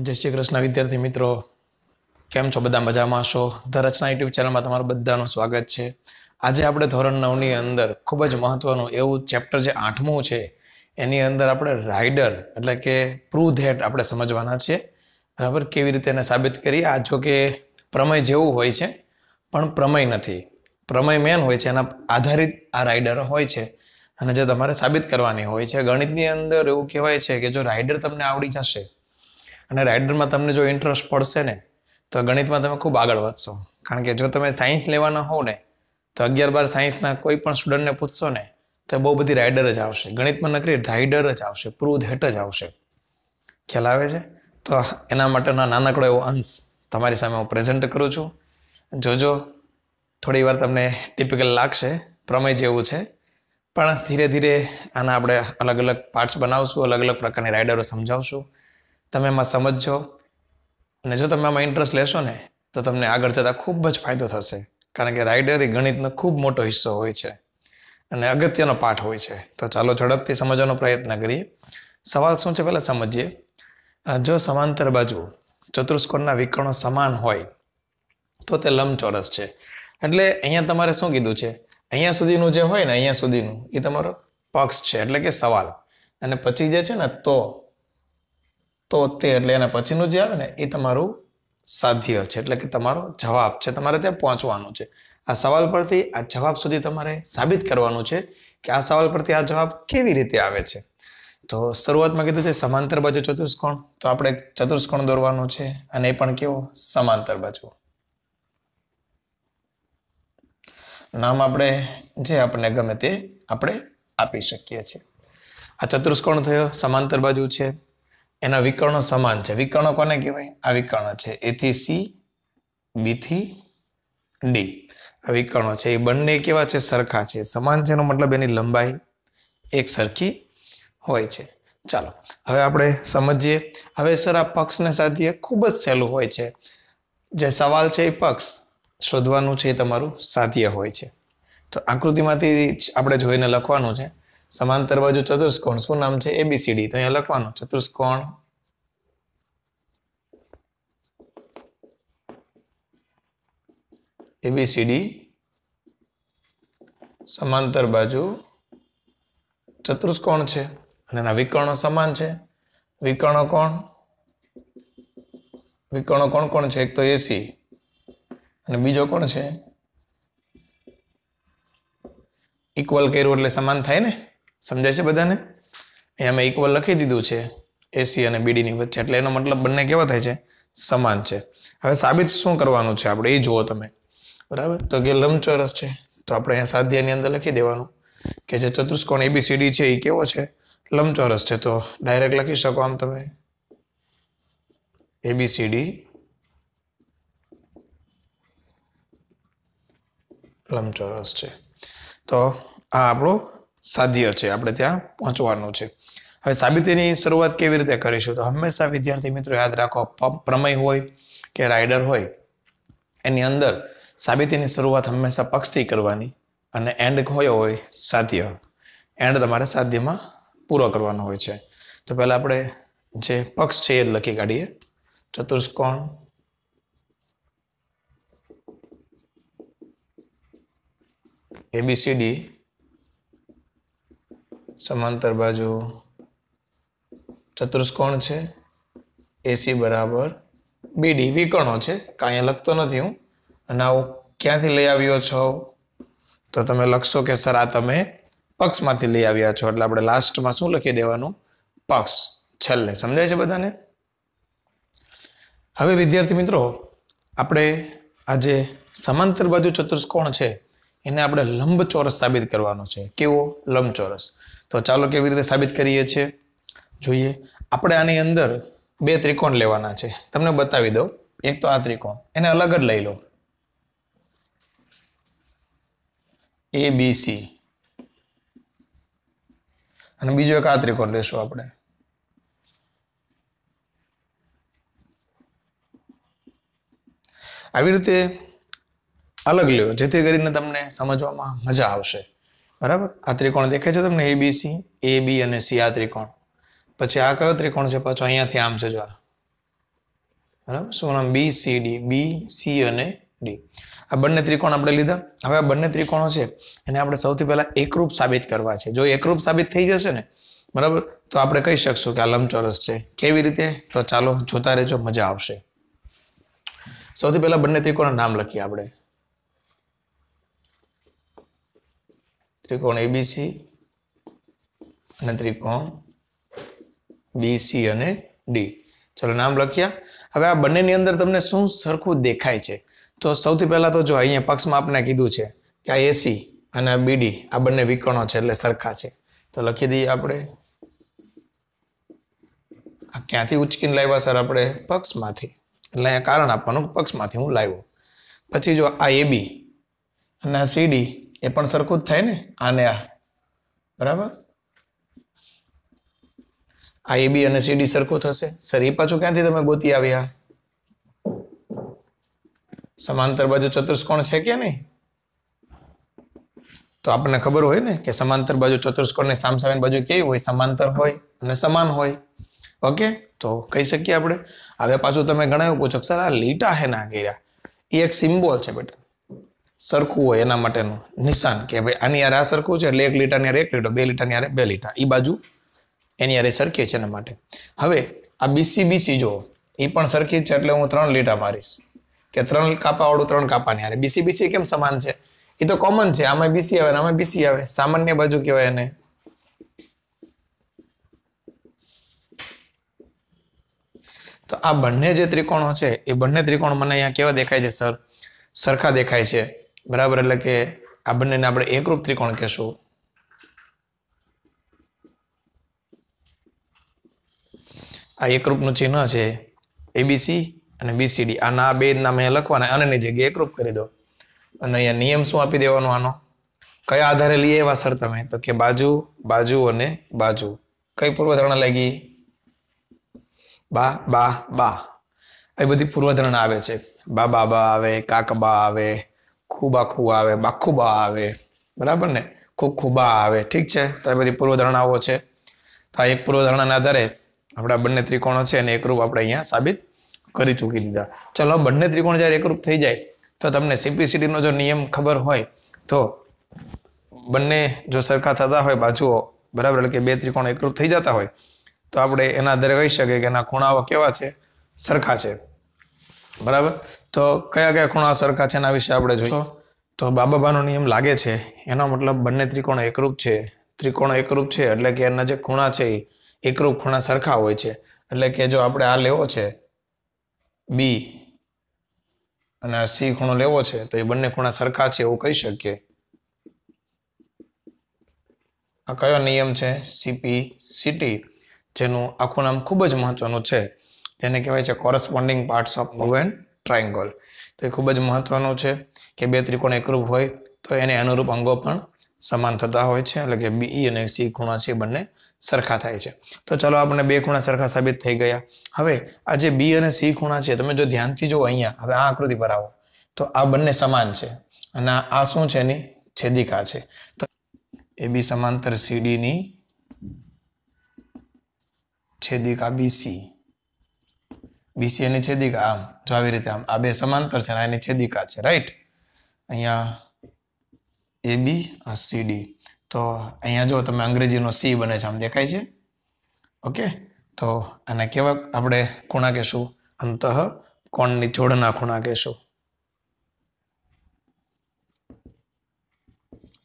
જય શ્રી કૃષ્ણ વિદ્યાર્થી મિત્રો કેમ છો બધા મજામાં છો ધ રચના યુટ્યુબ ચેનલમાં તમારું બધાનું સ્વાગત છે આજે આપણે ધોરણ નવની અંદર ખૂબ જ મહત્વનું એવું ચેપ્ટર જે આઠમું છે એની અંદર આપણે રાઇડર એટલે કે પ્રૂ ધેટ આપણે સમજવાના છીએ બરાબર કેવી રીતે એને સાબિત કરીએ આ જો કે પ્રમેય જેવું હોય છે પણ પ્રમેય નથી પ્રમેય મેન હોય છે એના આધારિત આ રાઇડર હોય છે અને જે તમારે સાબિત કરવાની હોય છે ગણિતની અંદર એવું કહેવાય છે કે જો રાઇડર તમને આવડી જશે અને રાઇડરમાં તમને જો ઇન્ટરેસ્ટ પડશે ને તો ગણિતમાં તમે ખૂબ આગળ વધશો કારણ કે જો તમે સાયન્સ લેવાના હોવ ને તો અગિયાર બાર સાયન્સના કોઈ પણ સ્ટુડન્ટને પૂછશો ને તો બહુ બધી રાઇડર જ આવશે ગણિતમાં નકરી રાઇડર જ આવશે પ્રૂ ધેટ જ આવશે ખ્યાલ આવે છે તો એના માટેનો નાનકડો એવો અંશ તમારી સામે હું પ્રેઝન્ટ કરું છું જોજો થોડી વાર તમને ટિપિકલ લાગશે પ્રમેય જેવું છે પણ ધીરે ધીરે આના આપણે અલગ અલગ પાર્ટ્સ બનાવશું અલગ અલગ પ્રકારની રાઇડરો સમજાવશું તમે એમાં સમજજો અને જો તમે આમાં ઇન્ટરેસ્ટ લેશો ને તો તમને આગળ જતાં ખૂબ જ ફાયદો થશે કારણ કે રાઇડર એ ગણિતનો ખૂબ મોટો હિસ્સો હોય છે અને અગત્યનો પાઠ હોય છે તો ચાલો ઝડપથી સમજવાનો પ્રયત્ન કરીએ સવાલ શું છે પહેલાં સમજીએ જો સમાંતર બાજુ ચતુષ્કોણના વિકર્ણો સમાન હોય તો તે લંબચોરસ છે એટલે અહીંયા તમારે શું કીધું છે અહીંયા સુધીનું જે હોય ને અહીંયા સુધીનું એ તમારો પક્ષ છે એટલે કે સવાલ અને પછી જે છે ને તો તોતેર એટલે એના પછીનું જે આવે ને એ તમારું સાધ્ય છે એટલે કે તમારો જવાબ છે તમારે ત્યાં પહોંચવાનું છે આ સવાલ પરથી આ જવાબ સુધી તમારે સાબિત કરવાનું છે કે આ સવાલ પરથી આ જવાબ કેવી રીતે આવે છે તો શરૂઆતમાં કીધું છે સમાંતર બાજુ ચતુષ્કોણ તો આપણે ચતુષ્કોણ દોરવાનું છે અને એ પણ કેવો સમાંતર બાજુ નામ આપણે જે આપણને ગમે તે આપણે આપી શકીએ છીએ આ ચતુષ્કોણ થયો સમાંતર બાજુ છે એના વિકર્ણો સમાન છે વિકર્ણો કોને કહેવાય આ વિકર્ણ છે એથી સી બીથી ડી આ વિકર્ણો છે એ બંને કેવા છે સરખા છે સમાન છે એનો મતલબ એની લંબાઈ એક સરખી હોય છે ચાલો હવે આપણે સમજીએ હવે સર આ પક્ષને સાધીએ ખૂબ જ સહેલું હોય છે જે સવાલ છે એ પક્ષ શોધવાનું છે એ તમારું સાધ્ય હોય છે તો આકૃતિમાંથી આપણે જોઈને લખવાનું છે સમાંતર બાજુ ચતુષ્કોણ શું નામ છે એબીસીડી તો અહીંયા લખવાનું ચતુષ્કોણ એબીસીડી સમાંતર બાજુ ચતુષ્કોણ છે અને એના વિકર્ણો સમાન છે વિકર્ણો કોણ વિકર્ણો કોણ કોણ છે એક તો એસી અને બીજો કોણ છે ઇક્વલ કર્યું એટલે સમાન થાય ને સમજાય છે બધાને અહીંયા મેં ઇક્વલ લખી દીધું છે એસી અને બીડીની વચ્ચે એટલે એનો મતલબ બંને કેવા થાય છે સમાન છે હવે સાબિત શું કરવાનું છે આપણે એ જુઓ તમે બરાબર તો કે લંબચોરસ છે તો આપણે અહીંયા સાધ્યની અંદર લખી દેવાનું કે જે ચતુષ્કોણ એબીસીડી છે એ કેવો છે લંબચોરસ છે તો ડાયરેક્ટ લખી શકો આમ તમે એબીસીડી લંબચોરસ છે તો આ આપણો સાધ્ય છે આપણે ત્યાં પહોંચવાનું છે હવે સાબિતીની શરૂઆત કેવી રીતે કરીશું તો હંમેશા વિદ્યાર્થી મિત્રો યાદ રાખો પ્રમેય હોય કે રાઇડર હોય એની અંદર સાબિતીની શરૂઆત હંમેશા પક્ષથી કરવાની અને એન્ડ કયો હોય સાધ્ય એન્ડ તમારે સાધ્યમાં પૂરો કરવાનો હોય છે તો પહેલાં આપણે જે પક્ષ છે એ જ લખી કાઢીએ ચતુષ્કોણ એબીસીડી સમાંતર બાજુ ચતુષ્કોણ છે એસી બરાબર બીડી વિકર્ણો છે કાંઈ લખતો નથી હું અને આવું ક્યાંથી લઈ આવ્યો છો તો તમે લખશો કે સર આ તમે પક્ષમાંથી લઈ આવ્યા છો એટલે આપણે લાસ્ટમાં શું લખી દેવાનું પક્ષ છેલ્લે સમજાય છે બધાને હવે વિદ્યાર્થી મિત્રો આપણે આજે સમાંતર બાજુ ચતુષ્કોણ છે એને આપણે લંબચોરસ સાબિત કરવાનો છે કેવો લંબચોરસ તો ચાલો કેવી રીતે સાબિત કરીએ છીએ જોઈએ આપણે આની અંદર બે ત્રિકોણ લેવાના છે તમને બતાવી દઉં એક તો આ ત્રિકોણ એને અલગ જ લઈ લો એ બી સી અને બીજો એક આ ત્રિકોણ લેશું આપણે આવી રીતે અલગ લ્યો જેથી કરીને તમને સમજવામાં મજા આવશે બરાબર આ ત્રિકોણ દેખાય છે તમને એ બી સી એ બી અને સી આ ત્રિકોણ પછી આ કયો ત્રિકોણ છે પાછો અહીંયાથી આમ છે જો આ બરાબર શું નામ B C D B C અને ડી આ બંને ત્રિકોણ આપણે લીધા હવે આ બંને ત્રિકોણો છે એને આપણે સૌથી પહેલાં એકરૂપ સાબિત કરવા છે જો એકરૂપ સાબિત થઈ જશે ને બરાબર તો આપણે કહી શકશું કે આ લંબચોરસ છે કેવી રીતે તો ચાલો જોતા રહેજો મજા આવશે સૌથી પહેલાં બંને ત્રિકોણનું નામ લખીએ આપણે ત્રિકોણ એબીસી અને ત્રિકોણ બીસી અને ડી ચલો નામ લખ્યા હવે આ બંનેની અંદર તમને શું સરખું દેખાય છે તો સૌથી પહેલાં તો જો અહીંયા પક્ષમાં આપણે કીધું છે કે આ એસી અને બીડી આ બંને વિકર્ણો છે એટલે સરખા છે તો લખી દઈએ આપણે આ ક્યાંથી ઉચકીને લાવ્યા સર આપણે પક્ષમાંથી એટલે અહીંયા કારણ આપવાનું પક્ષમાંથી હું લાવ્યો પછી જો આ એબી અને આ સીડી એ પણ સરખું જ થાય ને આને આ બરાબર આ એ બી અને સીડી સરખું થશે સર એ પાછું ક્યાંથી તમે ગોતી આવ્યા સમાંતર બાજુ ચતુષ્કોણ છે કે નહીં તો આપણને ખબર હોય ને કે સમાંતર બાજુ ચતુષ્કોણની સામસામેની બાજુ કેવી હોય સમાંતર હોય અને સમાન હોય ઓકે તો કહી શકીએ આપણે હવે પાછું તમે ગણાયું પૂછો સર આ લીટા હે ના કર્યા એ એક સિમ્બોલ છે બેટા સરખું હોય એના માટેનું નિશાન કે ભાઈ આની યારે આ સરખું છે એટલે એક લીટરની યારે એક લીટર બે લીટરની યારે બે લીટર એ બાજુ એની યારે સરખી છે એના માટે હવે આ બીસી બીસી જુઓ એ પણ સરખી જ છે એટલે હું ત્રણ લીટા મારીશ કે ત્રણ કાપાવાળું ત્રણ કાપાની યારે બીસી બીસી કેમ સમાન છે એ તો કોમન છે આમાં બીસી આવે આમાં બીસી આવે સામાન્ય બાજુ કહેવાય એને તો આ બંને જે ત્રિકોણો છે એ બંને ત્રિકોણ મને અહીંયા કેવા દેખાય છે સર સરખા દેખાય છે બરાબર એટલે કે આ બંનેને આપણે એકરૂપ ત્રિકોણ કહેશું આ એકરૂપનું ચિહ્ન છે એબીસી અને બીસીડી આના આ બે નામ અહીંયા લખવાના અને જગ્યાએ એકરૂપ કરી દો અને અહીંયા નિયમ શું આપી દેવાનો આનો કયા આધારે લઈએ એવા સર તમે તો કે બાજુ બાજુ અને બાજુ કઈ પૂર્વધારણા લાગી બા બા બા એ બધી પૂર્વધારણા આવે છે બા બા બા આવે કાકબા આવે ખૂબા ખૂ આવે બાખુબા આવે બરાબર ને ખૂબ ખૂબા આવે ઠીક છે તો એ બધી પૂર્વધારણાઓ છે તો આ એક પૂર્વધારણાના આધારે આપણા બંને ત્રિકોણો છે અને એકરૂપ આપણે અહીંયા સાબિત કરી ચૂકી દીધા ચલો બંને ત્રિકોણ જ્યારે એકરૂપ થઈ જાય તો તમને સીપીસીટીનો જો નિયમ ખબર હોય તો બંને જો સરખા થતા હોય બાજુઓ બરાબર એટલે કે બે ત્રિકોણ એકરૂપ થઈ જતા હોય તો આપણે એના આધારે કહી શકીએ કે એના ખૂણાઓ કેવા છે સરખા છે બરાબર તો કયા કયા ખૂણા સરખા છે એના વિશે આપણે જોઈશું તો બાબાબાનો નિયમ લાગે છે એનો મતલબ બંને ત્રિકોણ એકરૂપ છે ત્રિકોણ એકરૂપ છે એટલે કે એના જે ખૂણા છે એ એકરૂપ ખૂણા સરખા હોય છે એટલે કે જો આપણે આ લેવો છે બી અને આ સી ખૂણો લેવો છે તો એ બંને ખૂણા સરખા છે એવું કહી શકીએ આ કયો નિયમ છે સીપી સીટી જેનું આખું નામ ખૂબ જ મહત્વનું છે જેને કહેવાય છે corresponding parts of move triangle તો એ ખૂબ જ મહત્વનું છે કે બે ત્રિકોણ એકરૂપ હોય તો એને અનુરૂપ અંગો પણ સમાન થતા હોય છે એટલે કે બીઈ e અને સી ખૂણા છે બંને સરખા થાય છે તો ચલો આપણને બે ખૂણા સરખા સાબિત થઈ ગયા હવે આ જે બી અને સી ખૂણા છે તમે જો ધ્યાનથી જો અહીંયા હવે આ આકૃતિ પર આવો તો આ બંને સમાન છે અને આ શું છે એની છેદિકા છે તો એ બી સમાંતર સીડીની છેદિકા બી સી બીસી એની છેદિકા આમ જો આવી રીતે આમ આ બે સમાંતર છે અને એની છેદિકા છે રાઈટ અહીંયા એ બી સીડી તો અહીંયા જો તમે અંગ્રેજીનો સી બને છે આમ દેખાય છે ઓકે તો આને કેવા આપણે ખૂણા કહેશું અંતઃ કોણની જોડના ખૂણા કહેશું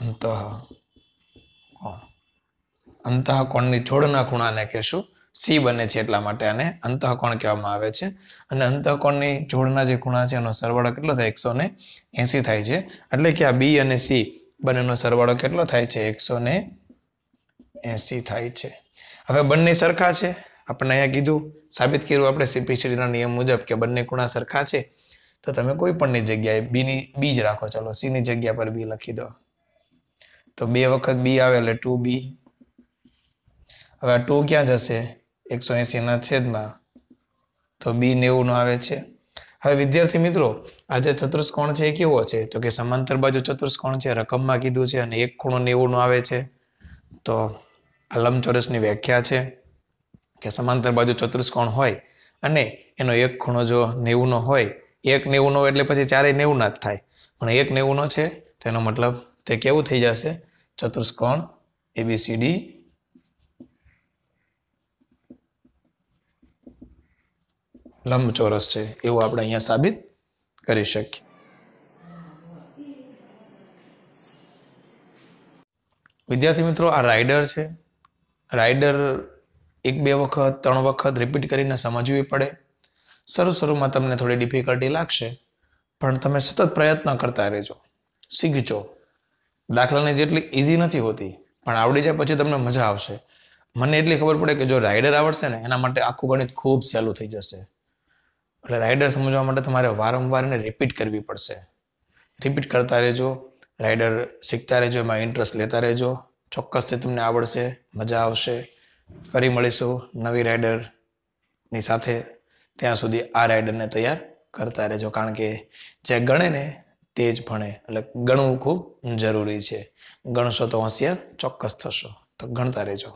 અંતઃ કોણ અંતઃ કોણની જોડના ખૂણાને કહેશું સી બને છે એટલા માટે આને અંતઃકોણ કહેવામાં આવે છે અને અંતઃકોણની જોડના જે ખૂણા છે એનો સરવાળો કેટલો થાય એકસો ને એંસી થાય છે એટલે કે આ બી અને સી બંનેનો સરવાળો કેટલો થાય છે એકસો ને એંસી થાય છે હવે બંને સરખા છે આપણે અહીંયા કીધું સાબિત કર્યું આપણે સીપીસીડીના નિયમ મુજબ કે બંને ખૂણા સરખા છે તો તમે કોઈ પણની જગ્યાએ બીની બી જ રાખો ચાલો સીની જગ્યા પર બી લખી દો તો બે વખત બી આવે એટલે ટુ બી હવે આ ટુ ક્યાં જશે એકસો એંસીના છેદમાં તો બી નેવુંનો આવે છે હવે વિદ્યાર્થી મિત્રો આજે ચતુષ્કોણ છે એ કેવો છે તો કે સમાંતર બાજુ ચતુષ્કોણ છે રકમમાં કીધું છે અને એક ખૂણો નેવુંનો આવે છે તો આ લંબચોરસની વ્યાખ્યા છે કે સમાંતર બાજુ ચતુષ્કોણ હોય અને એનો એક ખૂણો જો નેવુંનો હોય એક નેવુંનો એટલે પછી ચારેય નેવુંના જ થાય પણ એક નેવુંનો છે તેનો મતલબ તે કેવું થઈ જશે ચતુષ્કોણ એબીસીડી લંબચોરસ છે એવું આપણે અહીંયા સાબિત કરી શકીએ વિદ્યાર્થી મિત્રો આ રાઇડર છે રાઇડર એક બે વખત ત્રણ વખત રિપીટ કરીને સમજવી પડે શરૂ શરૂમાં તમને થોડી ડિફિકલ્ટી લાગશે પણ તમે સતત પ્રયત્ન કરતા રહેજો શીખજો દાખલાને જેટલી ઇઝી નથી હોતી પણ આવડી જાય પછી તમને મજા આવશે મને એટલી ખબર પડે કે જો રાઇડર આવડશે ને એના માટે આખું ગણિત ખૂબ સહેલું થઈ જશે એટલે રાઇડર સમજવા માટે તમારે વારંવાર એને રિપીટ કરવી પડશે રિપીટ કરતા રહેજો રાઇડર શીખતા રહેજો એમાં ઇન્ટરેસ્ટ લેતા રહેજો ચોક્કસથી તમને આવડશે મજા આવશે ફરી મળીશું નવી રાઇડરની સાથે ત્યાં સુધી આ રાઇડરને તૈયાર કરતા રહેજો કારણ કે જે ગણે ને તે જ ભણે એટલે ગણવું ખૂબ જરૂરી છે ગણશો તો હોશિયાર ચોક્કસ થશો તો ગણતા રહેજો